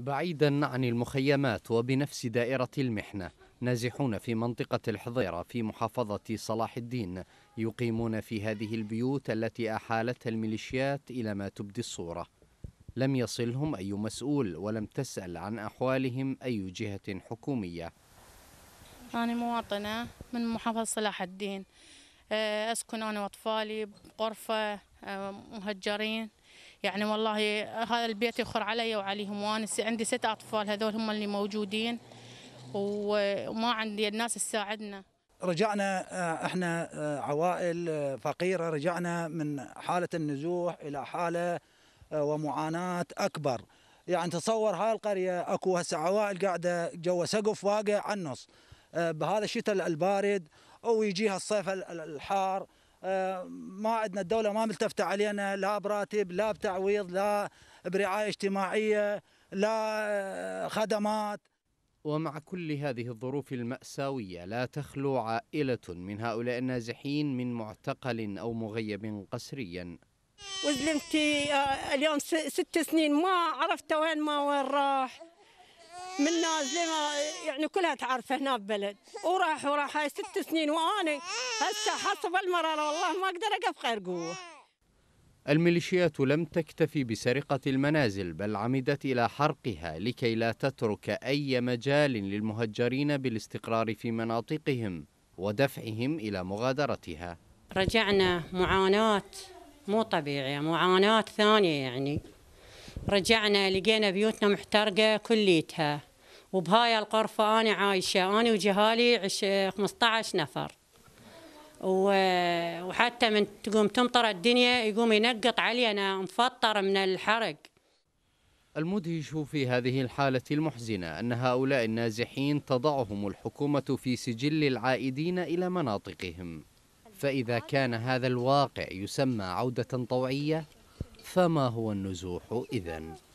بعيدا عن المخيمات وبنفس دائرة المحنة نازحون في منطقة الحظيرة في محافظة صلاح الدين يقيمون في هذه البيوت التي أحالتها الميليشيات إلى ما تبدي الصورة لم يصلهم أي مسؤول ولم تسأل عن أحوالهم أي جهة حكومية أنا مواطنة من محافظة صلاح الدين أسكن أنا وأطفالي بغرفة آه، مهجرين يعني والله آه، هذا البيت يخر علي وعليهم وانا عندي ست اطفال هذول هم اللي موجودين وما عندي الناس تساعدنا رجعنا آه، احنا آه، عوائل فقيره رجعنا من حاله النزوح الى حاله ومعاناه اكبر يعني تصور هاي القريه اكو هسه عوائل قاعده جوا سقف واقع على النص بهذا الشتاء البارد او يجيها الصيف الحار آه، ما عندنا الدولة ما ملتفتة علينا لا براتب لا بتعويض لا برعاية اجتماعية لا آه، خدمات ومع كل هذه الظروف المأساوية لا تخلو عائلة من هؤلاء النازحين من معتقل أو مغيب قسريا وزلمتي آه، اليوم ست سنين ما عرفت وين ما وين راح من نازله يعني كلها تعرف هنا ببلد وراح وراح هاي ست سنين وانا هسه حسب المراره والله ما اقدر اقف غير قوه الميليشيات لم تكتفي بسرقة المنازل بل عمدت إلى حرقها لكي لا تترك أي مجال للمهجرين بالاستقرار في مناطقهم ودفعهم إلى مغادرتها رجعنا معاناة مو طبيعية معاناة ثانية يعني رجعنا لقينا بيوتنا محترقة كليتها وبهاي القرفة أنا عايشة أنا وجهالي عش 15 نفر وحتى من تقوم تمطر الدنيا يقوم ينقط علي أنا مفطر من الحرق المدهش في هذه الحالة المحزنة أن هؤلاء النازحين تضعهم الحكومة في سجل العائدين إلى مناطقهم فإذا كان هذا الواقع يسمى عودة طوعية فما هو النزوح إذن؟